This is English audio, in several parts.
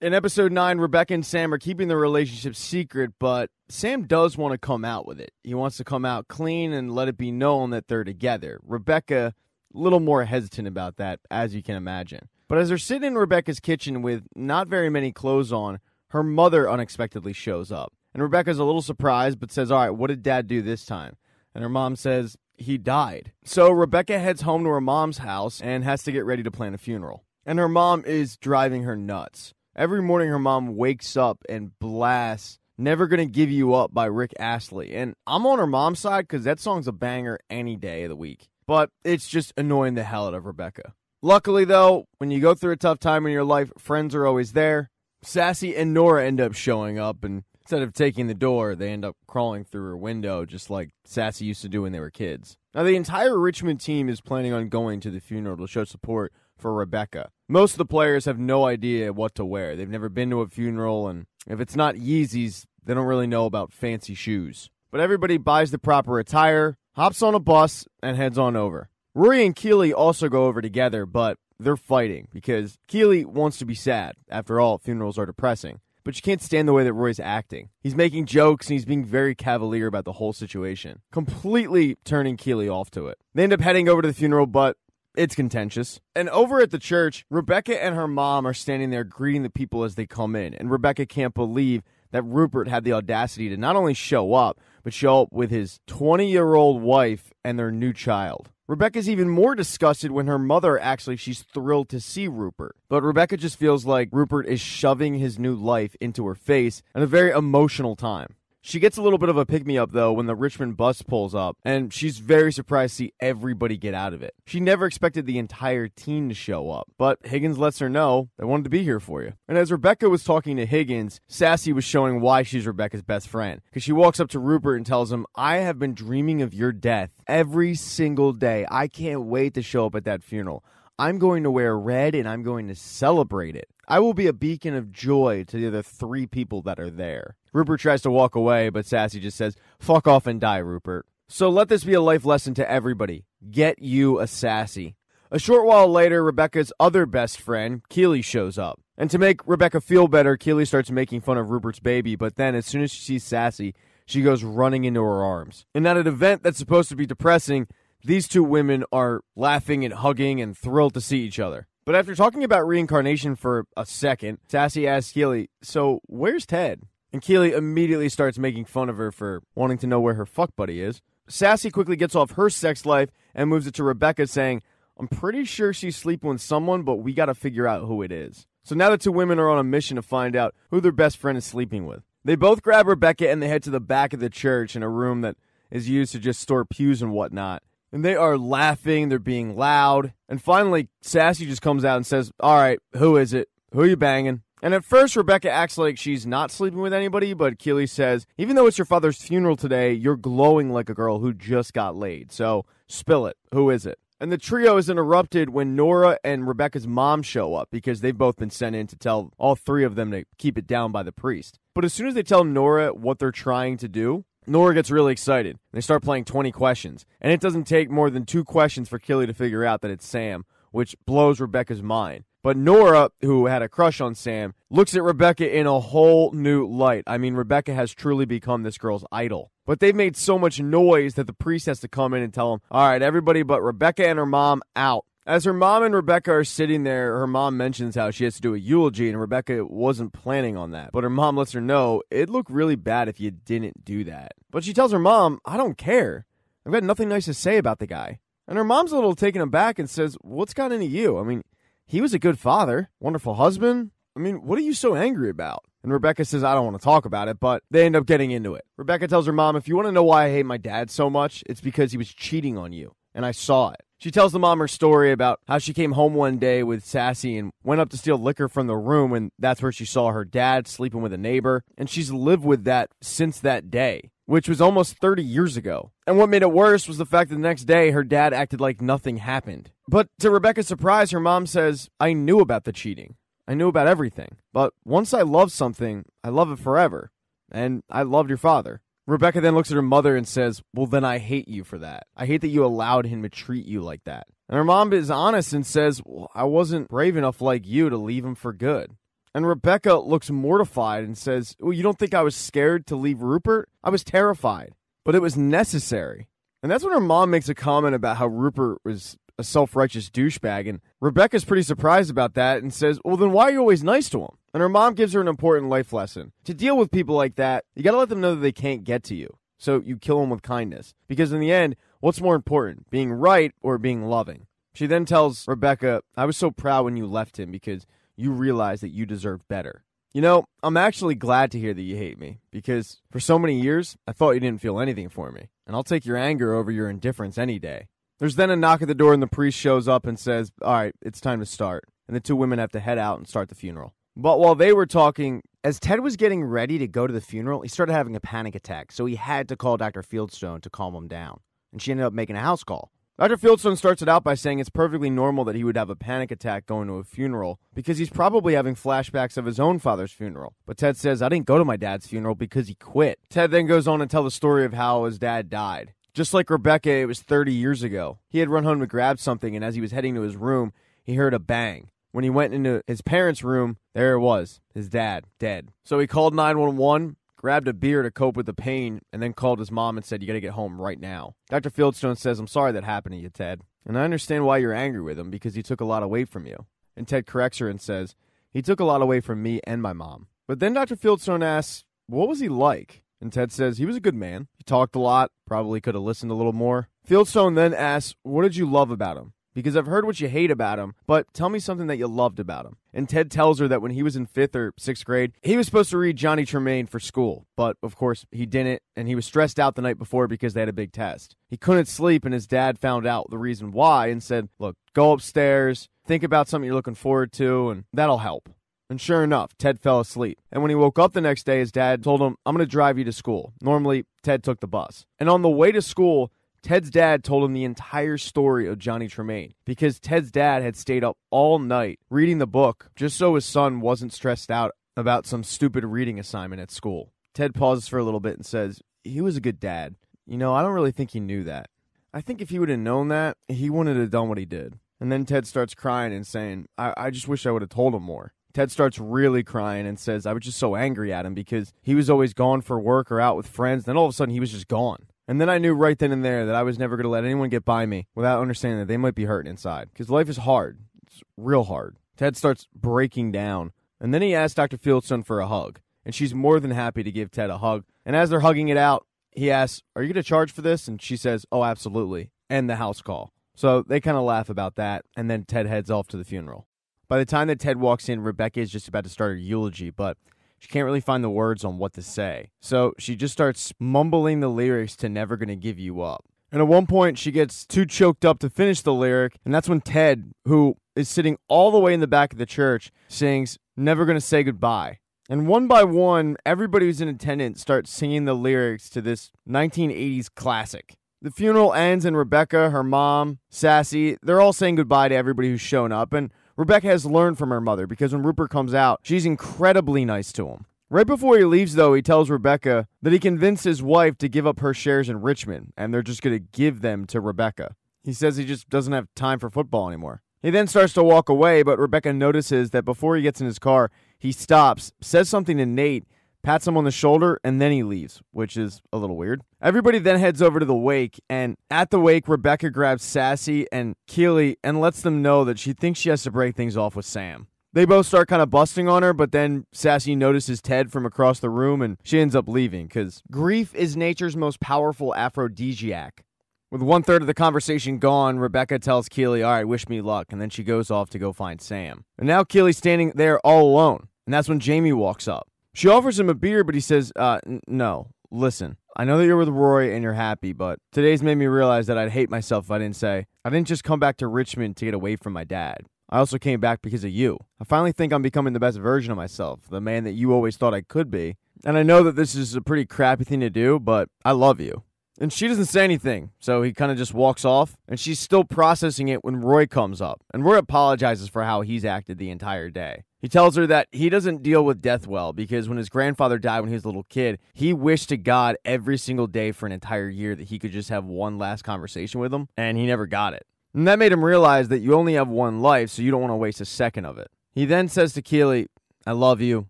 in episode nine, Rebecca and Sam are keeping their relationship secret, but Sam does want to come out with it. He wants to come out clean and let it be known that they're together. Rebecca, a little more hesitant about that, as you can imagine. But as they're sitting in Rebecca's kitchen with not very many clothes on, her mother unexpectedly shows up. And Rebecca's a little surprised, but says, All right, what did dad do this time? And her mom says, He died. So Rebecca heads home to her mom's house and has to get ready to plan a funeral. And her mom is driving her nuts. Every morning, her mom wakes up and blasts Never Gonna Give You Up by Rick Astley. And I'm on her mom's side because that song's a banger any day of the week. But it's just annoying the hell out of Rebecca. Luckily, though, when you go through a tough time in your life, friends are always there. Sassy and Nora end up showing up, and instead of taking the door, they end up crawling through her window, just like Sassy used to do when they were kids. Now, the entire Richmond team is planning on going to the funeral to show support for Rebecca. Most of the players have no idea what to wear. They've never been to a funeral, and if it's not Yeezys, they don't really know about fancy shoes. But everybody buys the proper attire, hops on a bus, and heads on over. Rory and Keeley also go over together, but they're fighting because Keeley wants to be sad. After all, funerals are depressing. But you can't stand the way that Roy's acting. He's making jokes and he's being very cavalier about the whole situation, completely turning Keeley off to it. They end up heading over to the funeral, but it's contentious. And over at the church, Rebecca and her mom are standing there greeting the people as they come in. And Rebecca can't believe that Rupert had the audacity to not only show up, but show up with his 20 year old wife and their new child. Rebecca's even more disgusted when her mother acts like she's thrilled to see Rupert. But Rebecca just feels like Rupert is shoving his new life into her face at a very emotional time. She gets a little bit of a pick me up though when the Richmond bus pulls up, and she's very surprised to see everybody get out of it. She never expected the entire team to show up, but Higgins lets her know they wanted to be here for you. And as Rebecca was talking to Higgins, Sassy was showing why she's Rebecca's best friend because she walks up to Rupert and tells him, I have been dreaming of your death every single day. I can't wait to show up at that funeral. I'm going to wear red and I'm going to celebrate it. I will be a beacon of joy to the other three people that are there. Rupert tries to walk away, but Sassy just says, fuck off and die, Rupert. So let this be a life lesson to everybody get you a Sassy. A short while later, Rebecca's other best friend, Keely, shows up. And to make Rebecca feel better, Keely starts making fun of Rupert's baby, but then as soon as she sees Sassy, she goes running into her arms. And at an event that's supposed to be depressing, these two women are laughing and hugging and thrilled to see each other. But after talking about reincarnation for a second, Sassy asks Keely, So where's Ted? And Keely immediately starts making fun of her for wanting to know where her fuck buddy is. Sassy quickly gets off her sex life and moves it to Rebecca, saying, I'm pretty sure she's sleeping with someone, but we gotta figure out who it is. So now the two women are on a mission to find out who their best friend is sleeping with. They both grab Rebecca and they head to the back of the church in a room that is used to just store pews and whatnot. And they are laughing, they're being loud. And finally, Sassy just comes out and says, All right, who is it? Who are you banging? And at first, Rebecca acts like she's not sleeping with anybody, but Keely says, even though it's your father's funeral today, you're glowing like a girl who just got laid. So spill it. Who is it? And the trio is interrupted when Nora and Rebecca's mom show up because they've both been sent in to tell all three of them to keep it down by the priest. But as soon as they tell Nora what they're trying to do, Nora gets really excited. They start playing 20 questions. And it doesn't take more than two questions for Killy to figure out that it's Sam, which blows Rebecca's mind. But Nora, who had a crush on Sam, looks at Rebecca in a whole new light. I mean, Rebecca has truly become this girl's idol. But they've made so much noise that the priest has to come in and tell them, all right, everybody but Rebecca and her mom out. As her mom and Rebecca are sitting there, her mom mentions how she has to do a eulogy, and Rebecca wasn't planning on that. But her mom lets her know it looked look really bad if you didn't do that. But she tells her mom, I don't care. I've got nothing nice to say about the guy. And her mom's a little taken aback and says, "What's gotten into you? I mean, he was a good father, wonderful husband. I mean, what are you so angry about? And Rebecca says, I don't want to talk about it, but they end up getting into it. Rebecca tells her mom, If you want to know why I hate my dad so much, it's because he was cheating on you. And I saw it. She tells the mom her story about how she came home one day with Sassy and went up to steal liquor from the room, and that's where she saw her dad sleeping with a neighbor. And she's lived with that since that day which was almost 30 years ago. And what made it worse was the fact that the next day her dad acted like nothing happened. But to Rebecca's surprise, her mom says, I knew about the cheating. I knew about everything. But once I love something, I love it forever. And I loved your father. Rebecca then looks at her mother and says, Well, then I hate you for that. I hate that you allowed him to treat you like that. And her mom is honest and says, well, I wasn't brave enough like you to leave him for good. And Rebecca looks mortified and says, Well, you don't think I was scared to leave Rupert? I was terrified, but it was necessary. And that's when her mom makes a comment about how Rupert was a self righteous douchebag. And Rebecca's pretty surprised about that and says, Well, then why are you always nice to him? And her mom gives her an important life lesson. To deal with people like that, you got to let them know that they can't get to you. So you kill them with kindness. Because in the end, what's more important, being right or being loving? She then tells Rebecca, I was so proud when you left him because you realize that you deserve better. You know, I'm actually glad to hear that you hate me because for so many years, I thought you didn't feel anything for me, and I'll take your anger over your indifference any day. There's then a knock at the door, and the priest shows up and says, All right, it's time to start. And the two women have to head out and start the funeral. But while they were talking, as Ted was getting ready to go to the funeral, he started having a panic attack, so he had to call Dr. Fieldstone to calm him down. And she ended up making a house call. Dr. Fieldstone starts it out by saying it's perfectly normal that he would have a panic attack going to a funeral because he's probably having flashbacks of his own father's funeral. But Ted says, I didn't go to my dad's funeral because he quit. Ted then goes on to tell the story of how his dad died. Just like Rebecca, it was 30 years ago. He had run home to grab something, and as he was heading to his room, he heard a bang. When he went into his parents' room, there it was, his dad, dead. So he called 911, grabbed a beer to cope with the pain, and then called his mom and said, You got to get home right now. Dr. Fieldstone says, I'm sorry that happened to you, Ted. And I understand why you're angry with him because he took a lot away from you. And Ted corrects her and says, He took a lot away from me and my mom. But then Dr. Fieldstone asks, What was he like? And Ted says, He was a good man. He talked a lot, probably could have listened a little more. Fieldstone then asks, What did you love about him? because I've heard what you hate about him, but tell me something that you loved about him. And Ted tells her that when he was in fifth or sixth grade, he was supposed to read Johnny Tremaine for school, but of course he didn't, and he was stressed out the night before because they had a big test. He couldn't sleep, and his dad found out the reason why and said, Look, go upstairs, think about something you're looking forward to, and that'll help. And sure enough, Ted fell asleep. And when he woke up the next day, his dad told him, I'm going to drive you to school. Normally, Ted took the bus. And on the way to school, Ted's dad told him the entire story of Johnny Tremaine because Ted's dad had stayed up all night reading the book just so his son wasn't stressed out about some stupid reading assignment at school. Ted pauses for a little bit and says, He was a good dad. You know, I don't really think he knew that. I think if he would have known that, he wouldn't have done what he did. And then Ted starts crying and saying, I, I just wish I would have told him more. Ted starts really crying and says, I was just so angry at him because he was always gone for work or out with friends. Then all of a sudden, he was just gone. And then I knew right then and there that I was never going to let anyone get by me without understanding that they might be hurting inside. Because life is hard. It's real hard. Ted starts breaking down. And then he asks Dr. Fieldstone for a hug. And she's more than happy to give Ted a hug. And as they're hugging it out, he asks, Are you going to charge for this? And she says, Oh, absolutely. And the house call. So they kind of laugh about that. And then Ted heads off to the funeral. By the time that Ted walks in, Rebecca is just about to start her eulogy, but she can't really find the words on what to say. So she just starts mumbling the lyrics to Never Gonna Give You Up. And at one point, she gets too choked up to finish the lyric. And that's when Ted, who is sitting all the way in the back of the church, sings Never Gonna Say Goodbye. And one by one, everybody who's in attendance starts singing the lyrics to this 1980s classic. The funeral ends, and Rebecca, her mom, Sassy, they're all saying goodbye to everybody who's shown up. And Rebecca has learned from her mother because when Rupert comes out, she's incredibly nice to him. Right before he leaves, though, he tells Rebecca that he convinced his wife to give up her shares in Richmond and they're just going to give them to Rebecca. He says he just doesn't have time for football anymore. He then starts to walk away, but Rebecca notices that before he gets in his car, he stops, says something to Nate, pats him on the shoulder, and then he leaves, which is a little weird. Everybody then heads over to the wake, and at the wake, Rebecca grabs Sassy and Keeley and lets them know that she thinks she has to break things off with Sam. They both start kind of busting on her, but then Sassy notices Ted from across the room and she ends up leaving because grief is nature's most powerful aphrodisiac. With one third of the conversation gone, Rebecca tells Keeley, All right, wish me luck. And then she goes off to go find Sam. And now Keeley's standing there all alone. And that's when Jamie walks up. She offers him a beer, but he says, uh, n- no, listen, I know that you're with Roy and you're happy, but today's made me realize that I'd hate myself if I didn't say, I didn't just come back to Richmond to get away from my dad. I also came back because of you. I finally think I'm becoming the best version of myself, the man that you always thought I could be. And I know that this is a pretty crappy thing to do, but I love you. And she doesn't say anything. So he kind of just walks off. And she's still processing it when Roy comes up. And Roy apologizes for how he's acted the entire day. He tells her that he doesn't deal with death well because when his grandfather died when he was a little kid, he wished to God every single day for an entire year that he could just have one last conversation with him. And he never got it. And that made him realize that you only have one life, so you don't want to waste a second of it. He then says to Keely, I love you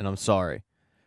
and I'm sorry.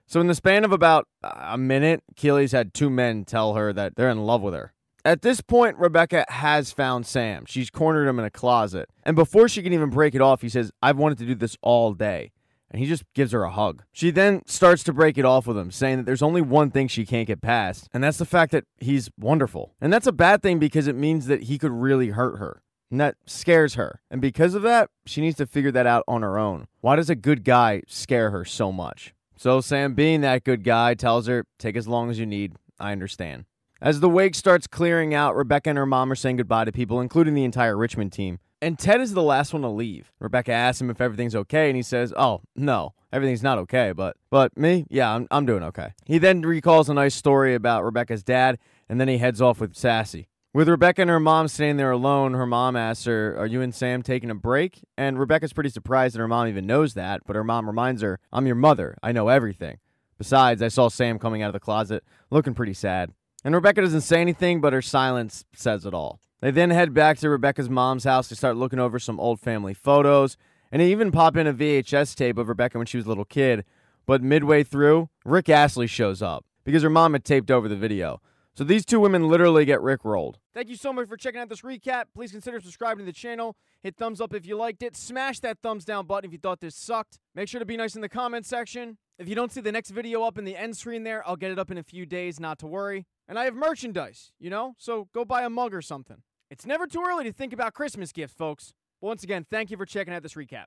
So, in the span of about a minute, Keely's had two men tell her that they're in love with her. At this point, Rebecca has found Sam. She's cornered him in a closet. And before she can even break it off, he says, I've wanted to do this all day. And he just gives her a hug. She then starts to break it off with him, saying that there's only one thing she can't get past, and that's the fact that he's wonderful. And that's a bad thing because it means that he could really hurt her. And that scares her. And because of that, she needs to figure that out on her own. Why does a good guy scare her so much? So Sam, being that good guy, tells her, take as long as you need. I understand. As the wake starts clearing out, Rebecca and her mom are saying goodbye to people, including the entire Richmond team. And Ted is the last one to leave. Rebecca asks him if everything's okay, and he says, "Oh, no, everything's not okay, but but me, yeah, I'm I'm doing okay." He then recalls a nice story about Rebecca's dad, and then he heads off with Sassy. With Rebecca and her mom staying there alone, her mom asks her, Are you and Sam taking a break? And Rebecca's pretty surprised that her mom even knows that, but her mom reminds her, I'm your mother. I know everything. Besides, I saw Sam coming out of the closet looking pretty sad. And Rebecca doesn't say anything, but her silence says it all. They then head back to Rebecca's mom's house to start looking over some old family photos, and they even pop in a VHS tape of Rebecca when she was a little kid. But midway through, Rick Astley shows up because her mom had taped over the video. So these two women literally get rickrolled. Thank you so much for checking out this recap. Please consider subscribing to the channel. Hit thumbs up if you liked it. Smash that thumbs down button if you thought this sucked. Make sure to be nice in the comment section. If you don't see the next video up in the end screen there, I'll get it up in a few days, not to worry. And I have merchandise, you know? So go buy a mug or something. It's never too early to think about Christmas gifts, folks. once again, thank you for checking out this recap.